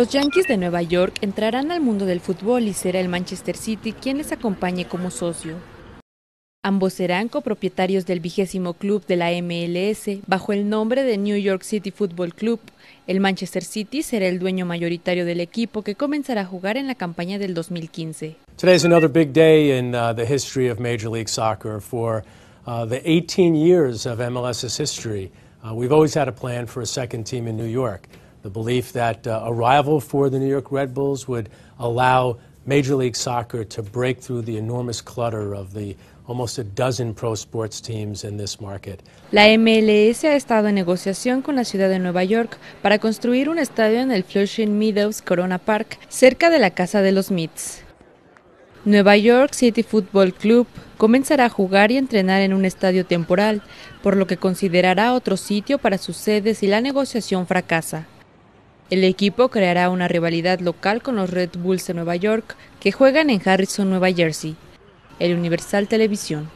Los Yankees de Nueva York entrarán al mundo del fútbol y será el Manchester City quien les acompañe como socio. Ambos serán copropietarios del vigésimo club de la MLS bajo el nombre de New York City Football Club. El Manchester City será el dueño mayoritario del equipo que comenzará a jugar en la campaña del 2015. another big day in uh, the history Major League Soccer for 18 uh, years of MLS's history. Uh, we've always had a plan for a second team in New York the uh, for the New York Red Bulls would allow Major League Soccer break through the enormous clutter of almost dozen pro sports teams in this La MLS ha estado en negociación con la ciudad de Nueva York para construir un estadio en el Flushing Meadows Corona Park, cerca de la casa de los Mets. Nueva York City Football Club comenzará a jugar y entrenar en un estadio temporal, por lo que considerará otro sitio para sus sedes si la negociación fracasa. El equipo creará una rivalidad local con los Red Bulls de Nueva York, que juegan en Harrison, Nueva Jersey. El Universal Televisión.